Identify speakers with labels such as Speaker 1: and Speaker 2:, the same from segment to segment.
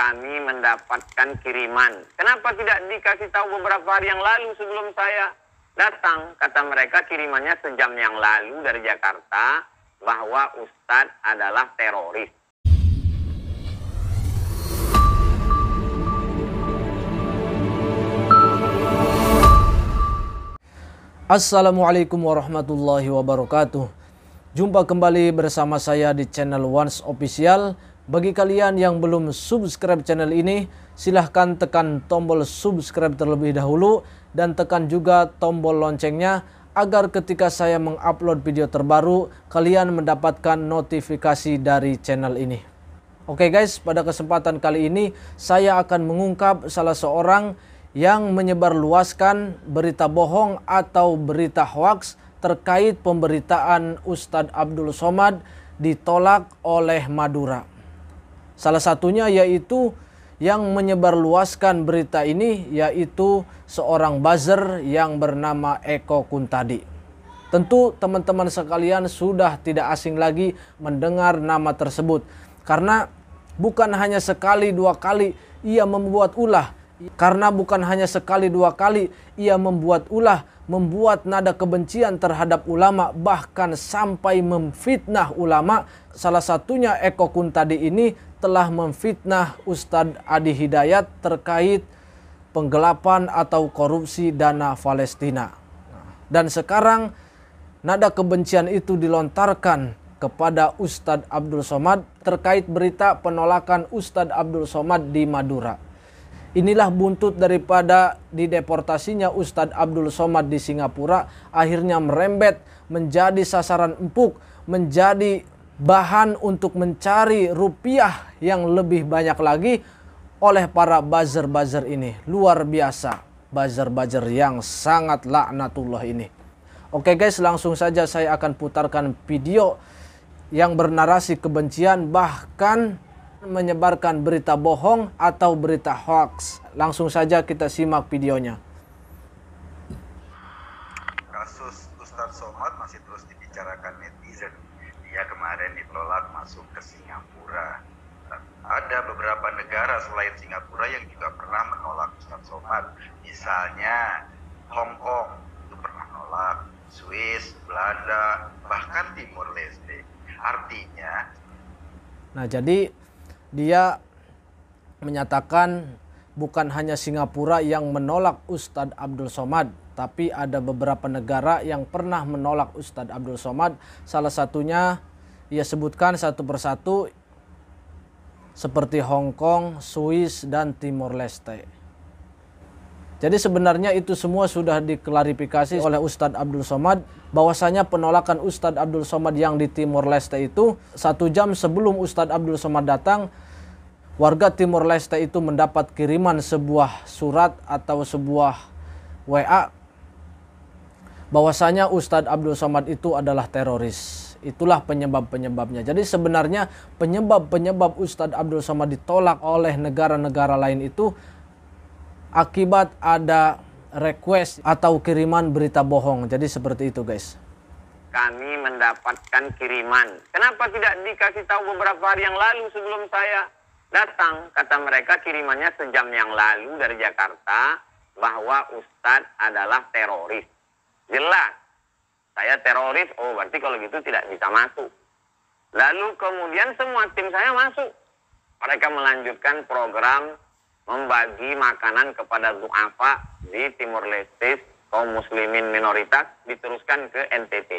Speaker 1: kami mendapatkan kiriman. Kenapa tidak dikasih tahu beberapa hari yang lalu
Speaker 2: sebelum saya datang? Kata mereka kirimannya sejam yang lalu dari Jakarta bahwa Ustadz adalah teroris. Assalamualaikum warahmatullahi wabarakatuh. Jumpa kembali bersama saya di channel Once Official bagi kalian yang belum subscribe channel ini, silahkan tekan tombol subscribe terlebih dahulu dan tekan juga tombol loncengnya agar ketika saya mengupload video terbaru, kalian mendapatkan notifikasi dari channel ini. Oke guys, pada kesempatan kali ini saya akan mengungkap salah seorang yang menyebarluaskan berita bohong atau berita hoax terkait pemberitaan Ustadz Abdul Somad ditolak oleh Madura. Salah satunya yaitu yang menyebarluaskan berita ini yaitu seorang buzzer yang bernama Eko Kuntadi. Tentu teman-teman sekalian sudah tidak asing lagi mendengar nama tersebut karena bukan hanya sekali dua kali ia membuat ulah karena bukan hanya sekali dua kali ia membuat ulah, membuat nada kebencian terhadap ulama, bahkan sampai memfitnah ulama. Salah satunya Eko Kuntadi ini telah memfitnah Ustadz Adi Hidayat terkait penggelapan atau korupsi dana Palestina. Dan sekarang nada kebencian itu dilontarkan kepada Ustadz Abdul Somad terkait berita penolakan Ustadz Abdul Somad di Madura. Inilah buntut daripada dideportasinya Ustadz Abdul Somad di Singapura akhirnya merembet menjadi sasaran empuk, menjadi bahan untuk mencari rupiah yang lebih banyak lagi oleh para buzzer-buzzer ini. Luar biasa buzzer-buzzer yang sangat laknatullah ini. Oke guys, langsung saja saya akan putarkan video yang bernarasi kebencian bahkan menyebarkan berita bohong atau berita hoax. Langsung saja kita simak videonya.
Speaker 1: Kasus Ustadz Somad masih terus dibicarakan netizen. Dia kemarin ditolak masuk ke Singapura. Ada beberapa negara selain Singapura yang juga pernah menolak Ustadz Somad. Misalnya Hong Kong itu pernah menolak, Swiss, Belanda, bahkan Timur Leste. Artinya
Speaker 2: Nah, jadi dia menyatakan bukan hanya Singapura yang menolak Ustadz Abdul Somad, tapi ada beberapa negara yang pernah menolak Ustadz Abdul Somad. Salah satunya ia sebutkan satu persatu seperti Hong Kong, Swiss, dan Timor Leste. Jadi sebenarnya itu semua sudah diklarifikasi oleh Ustadz Abdul Somad bahwasanya penolakan Ustadz Abdul Somad yang di Timur Leste itu satu jam sebelum Ustadz Abdul Somad datang warga Timur Leste itu mendapat kiriman sebuah surat atau sebuah WA bahwasanya Ustadz Abdul Somad itu adalah teroris. Itulah penyebab-penyebabnya. Jadi sebenarnya penyebab-penyebab Ustadz Abdul Somad ditolak oleh negara-negara lain itu akibat ada request atau kiriman berita bohong. Jadi seperti itu guys. Kami mendapatkan
Speaker 1: kiriman. Kenapa tidak dikasih tahu beberapa hari yang lalu sebelum saya datang?
Speaker 2: Kata mereka kirimannya sejam yang lalu dari Jakarta bahwa Ustadz adalah teroris. Jelas, saya teroris, oh berarti kalau gitu tidak bisa masuk. Lalu kemudian semua tim saya masuk. Mereka melanjutkan program membagi makanan kepada du'afa di Timur Leste, kaum muslimin minoritas, diteruskan ke NTT.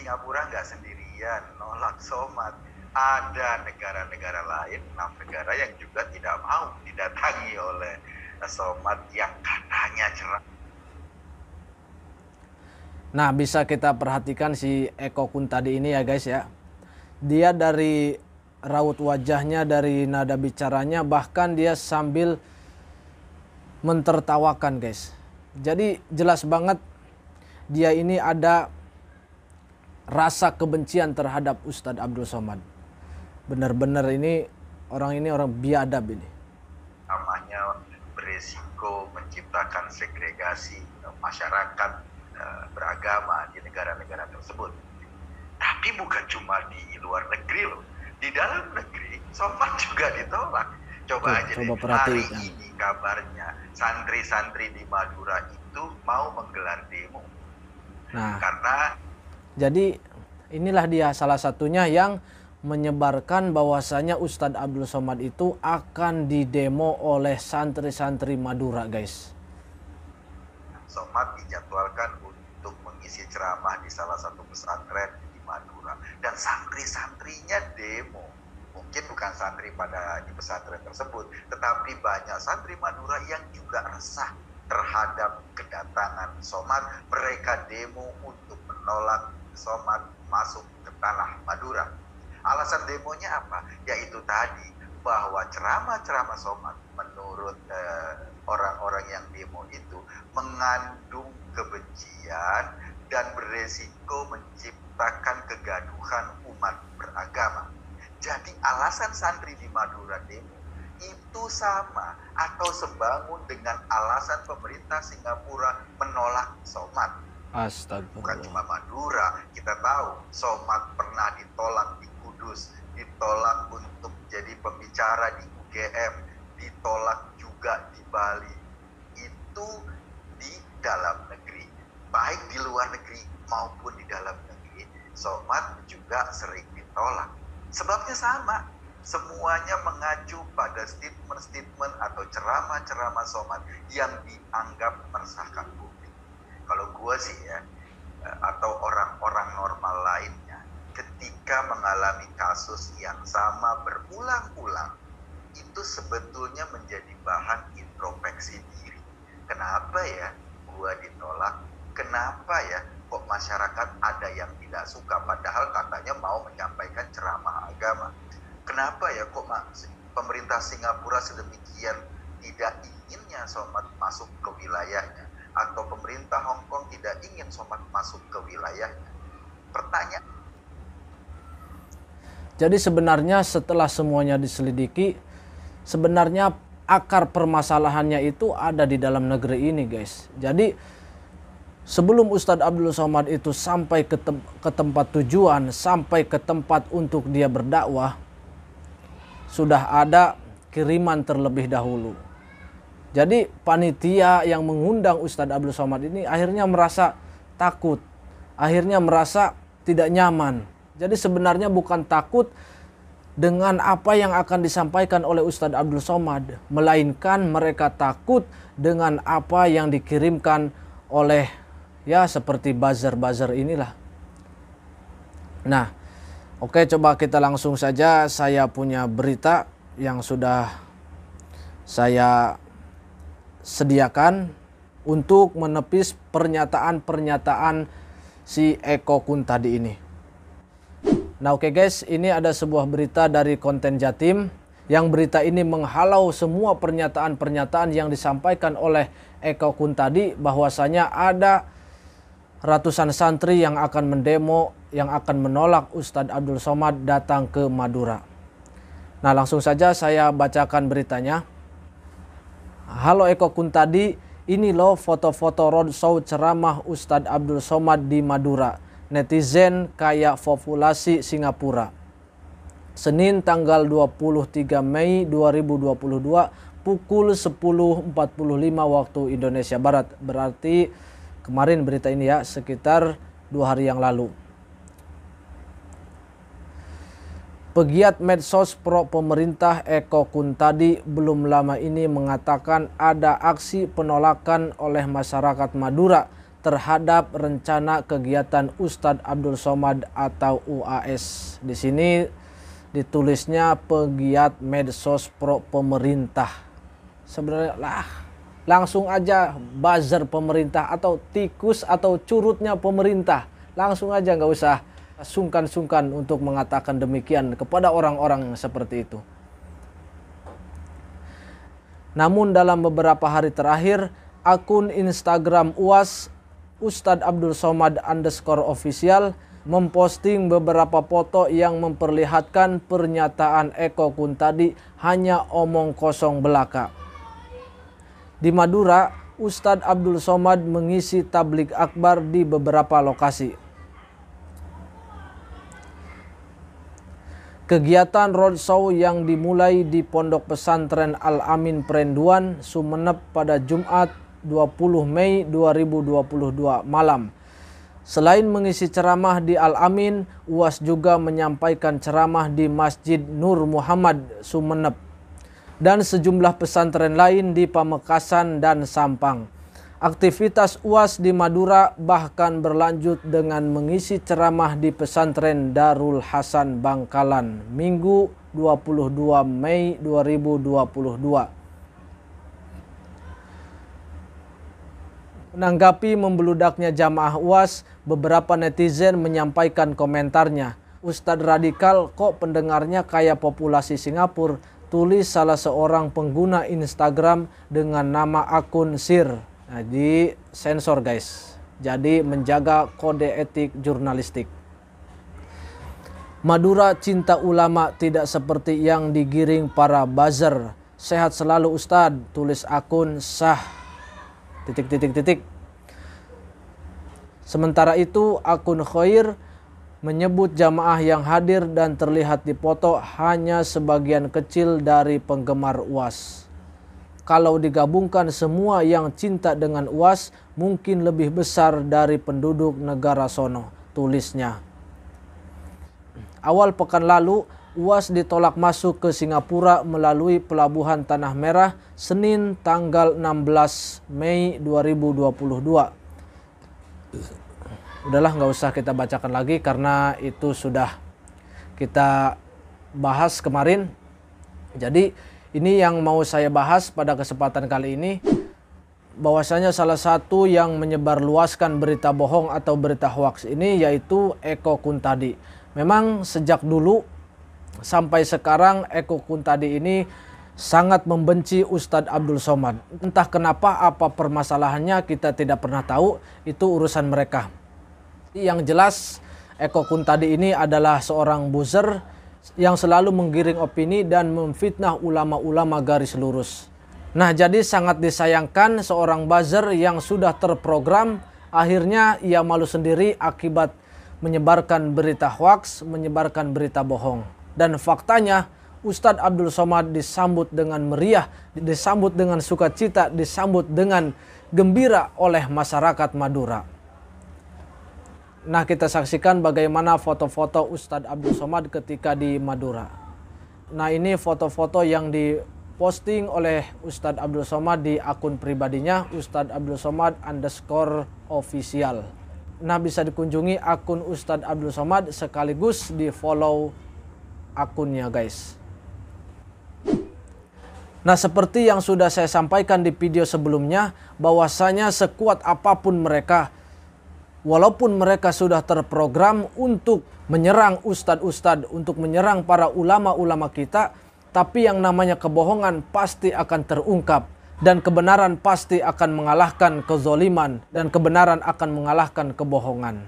Speaker 1: Singapura nggak sendirian, nolak somat. Ada negara-negara lain, enam negara yang juga tidak mau didatangi oleh somat yang katanya cerah.
Speaker 2: Nah, bisa kita perhatikan si Eko Kun tadi ini ya guys ya. Dia dari raut wajahnya dari nada bicaranya bahkan dia sambil mentertawakan guys jadi jelas banget dia ini ada rasa kebencian terhadap Ustadz Abdul Somad benar-benar ini orang ini orang biadab ini
Speaker 1: namanya beresiko menciptakan segregasi masyarakat eh, beragama di negara-negara tersebut tapi bukan cuma di luar negeri loh di dalam negeri sopan juga ditolak coba Tuh, aja coba deh. hari ini kabarnya santri-santri di Madura itu mau menggelar demo nah karena
Speaker 2: jadi inilah dia salah satunya yang menyebarkan bahwasanya Ustadz Abdul Somad itu akan didemo oleh santri-santri Madura guys
Speaker 1: Somad dijadwalkan untuk mengisi ceramah di salah satu pesantren dan santri-santrinya demo mungkin bukan santri pada di pesantren tersebut tetapi banyak santri Madura yang juga resah terhadap kedatangan Somad mereka demo untuk menolak Somad masuk ke tanah Madura alasan demonya apa yaitu tadi bahwa ceramah-ceramah Somad menurut orang eh, orang-orang yang demo itu mengandung kebencian dan beresiko menciptakan kegaduhan umat beragama. Jadi alasan santri di Madura Demo itu sama atau sebangun dengan alasan pemerintah Singapura menolak somat. Astaga. Bukan cuma Madura, kita tahu somat pernah ditolak di Kudus, ditolak untuk jadi pembicara di UGM, ditolak juga di Bali. Itu somat juga sering ditolak. Sebabnya sama, semuanya mengacu pada statement-statement atau ceramah-ceramah somat yang dianggap meresahkan publik. Kalau gue sih ya, eh, atau orang-orang normal lainnya, ketika mengalami kasus yang sama berulang-ulang, itu sebetulnya menjadi bahan introspeksi diri. Kenapa ya gue ditolak? Kenapa ya kok masyarakat ada yang tidak suka padahal katanya mau menyampaikan ceramah agama kenapa ya kok pemerintah Singapura sedemikian tidak inginnya somat masuk ke wilayahnya atau pemerintah Hong Kong tidak ingin somat masuk ke wilayahnya pertanyaan
Speaker 2: jadi sebenarnya setelah semuanya diselidiki sebenarnya akar permasalahannya itu ada di dalam negeri ini guys jadi Sebelum Ustadz Abdul Somad itu sampai ke, tem ke tempat tujuan, sampai ke tempat untuk dia berdakwah, sudah ada kiriman terlebih dahulu. Jadi panitia yang mengundang Ustadz Abdul Somad ini akhirnya merasa takut, akhirnya merasa tidak nyaman. Jadi sebenarnya bukan takut dengan apa yang akan disampaikan oleh Ustadz Abdul Somad, melainkan mereka takut dengan apa yang dikirimkan oleh ya seperti buzzer-buzzer inilah. Nah, oke coba kita langsung saja saya punya berita yang sudah saya sediakan untuk menepis pernyataan-pernyataan si Eko Kun tadi ini. Nah oke okay guys, ini ada sebuah berita dari konten Jatim yang berita ini menghalau semua pernyataan-pernyataan yang disampaikan oleh Eko Kun tadi bahwasanya ada ratusan santri yang akan mendemo yang akan menolak Ustadz Abdul Somad datang ke Madura. Nah langsung saja saya bacakan beritanya. Halo Eko Kuntadi, ini loh foto-foto roadshow ceramah Ustadz Abdul Somad di Madura. Netizen kayak populasi Singapura. Senin tanggal 23 Mei 2022 pukul 10.45 waktu Indonesia Barat. Berarti kemarin berita ini ya sekitar dua hari yang lalu. Pegiat medsos pro pemerintah Eko Kuntadi belum lama ini mengatakan ada aksi penolakan oleh masyarakat Madura terhadap rencana kegiatan Ustadz Abdul Somad atau UAS. Di sini ditulisnya pegiat medsos pro pemerintah. Sebenarnya lah langsung aja buzzer pemerintah atau tikus atau curutnya pemerintah langsung aja nggak usah sungkan-sungkan untuk mengatakan demikian kepada orang-orang seperti itu. Namun dalam beberapa hari terakhir, akun Instagram UAS Ustadz Abdul Somad underscore official memposting beberapa foto yang memperlihatkan pernyataan Eko Kuntadi hanya omong kosong belaka. Di Madura, Ustadz Abdul Somad mengisi tablik akbar di beberapa lokasi. Kegiatan roadshow yang dimulai di Pondok Pesantren Al-Amin Perenduan, Sumeneb pada Jumat 20 Mei 2022 malam. Selain mengisi ceramah di Al-Amin, UAS juga menyampaikan ceramah di Masjid Nur Muhammad Sumeneb dan sejumlah pesantren lain di Pamekasan dan Sampang. Aktivitas UAS di Madura bahkan berlanjut dengan mengisi ceramah di pesantren Darul Hasan Bangkalan Minggu 22 Mei 2022. Menanggapi membeludaknya jamaah UAS, beberapa netizen menyampaikan komentarnya. Ustadz Radikal kok pendengarnya kayak populasi Singapura, tulis salah seorang pengguna Instagram dengan nama akun Sir. Nah, di sensor guys. Jadi menjaga kode etik jurnalistik. Madura cinta ulama tidak seperti yang digiring para buzzer. Sehat selalu Ustadz, tulis akun sah. Titik titik titik. Sementara itu akun Khair menyebut jamaah yang hadir dan terlihat di foto hanya sebagian kecil dari penggemar UAS. Kalau digabungkan semua yang cinta dengan UAS mungkin lebih besar dari penduduk negara sono, tulisnya. Awal pekan lalu, UAS ditolak masuk ke Singapura melalui pelabuhan Tanah Merah Senin tanggal 16 Mei 2022 udahlah nggak usah kita bacakan lagi karena itu sudah kita bahas kemarin. Jadi ini yang mau saya bahas pada kesempatan kali ini bahwasanya salah satu yang menyebarluaskan berita bohong atau berita hoax ini yaitu Eko Kuntadi. Memang sejak dulu sampai sekarang Eko Kuntadi ini sangat membenci Ustadz Abdul Somad. Entah kenapa apa permasalahannya kita tidak pernah tahu, itu urusan mereka. Yang jelas Eko Kuntadi ini adalah seorang buzzer yang selalu menggiring opini dan memfitnah ulama-ulama garis lurus. Nah, jadi sangat disayangkan seorang buzzer yang sudah terprogram akhirnya ia malu sendiri akibat menyebarkan berita hoax, menyebarkan berita bohong. Dan faktanya Ustadz Abdul Somad disambut dengan meriah, disambut dengan sukacita, disambut dengan gembira oleh masyarakat Madura. Nah, kita saksikan bagaimana foto-foto Ustadz Abdul Somad ketika di Madura. Nah, ini foto-foto yang diposting oleh Ustadz Abdul Somad di akun pribadinya Ustadz Abdul Somad underscore official. Nah, bisa dikunjungi akun Ustadz Abdul Somad sekaligus di follow akunnya guys. Nah, seperti yang sudah saya sampaikan di video sebelumnya, bahwasanya sekuat apapun mereka, walaupun mereka sudah terprogram untuk menyerang ustadz-ustadz, untuk menyerang para ulama-ulama kita, tapi yang namanya kebohongan pasti akan terungkap dan kebenaran pasti akan mengalahkan kezoliman dan kebenaran akan mengalahkan kebohongan.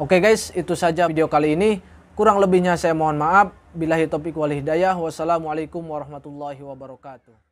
Speaker 2: Oke guys, itu saja video kali ini. Kurang lebihnya saya mohon maaf. Bilahi topik wal hidayah. Wassalamualaikum warahmatullahi wabarakatuh.